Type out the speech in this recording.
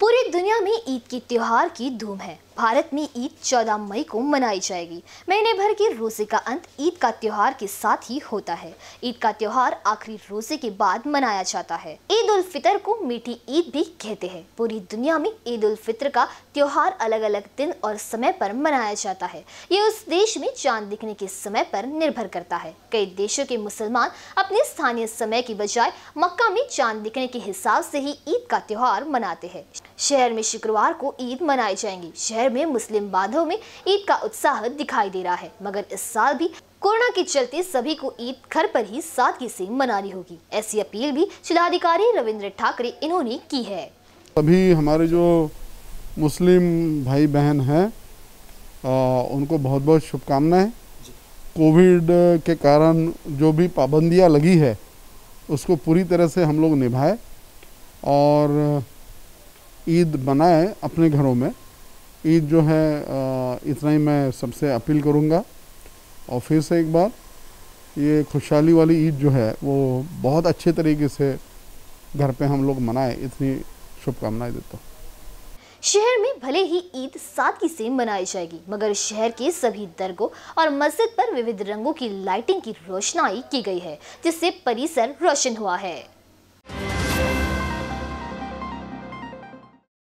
पूरी दुनिया में ईद के त्यौहार की धूम है भारत में ईद 14 मई को मनाई जाएगी महीने भर के रोजे का अंत ईद का त्यौहार के साथ ही होता है ईद का त्यौहार आखिरी रोजे के बाद मनाया जाता है ईद उल फितर को मीठी ईद भी कहते हैं पूरी दुनिया में ईद उल फितर का त्यौहार अलग अलग दिन और समय पर मनाया जाता है ये उस देश में चांद दिखने के समय पर निर्भर करता है कई देशों के मुसलमान अपने स्थानीय समय की बजाय मक्का में चांद दिखने के हिसाब से ही ईद का त्यौहार मनाते हैं शहर में शुक्रवार को ईद मनाई जाएंगी शहर में मुस्लिम बांधव में ईद का उत्साह दिखाई दे रहा है मगर इस साल भी कोरोना के चलते सभी को ईद घर पर ही सादगी से मनानी होगी ऐसी अपील भी जिलाधिकारी रविंद्र ठाकरे इन्होंने की है सभी हमारे जो मुस्लिम भाई बहन हैं उनको बहुत बहुत शुभकामनाएं कोविड के कारण जो भी पाबंदियां लगी है उसको पूरी तरह से हम लोग निभाए और ईद मनाएं अपने घरों में ईद जो है इतना ही मैं सबसे अपील करूँगा और फिर से एक बार ये खुशहाली वाली ईद जो है वो बहुत अच्छे तरीके से घर पे हम लोग मनाए इतनी शुभकामनाएं देता हूँ शहर में भले ही ईद सादगी से मनाई जाएगी मगर शहर के सभी दरगों और मस्जिद पर विविध रंगों की लाइटिंग की रोशनाई की गई है जिससे परिसर रोशन हुआ है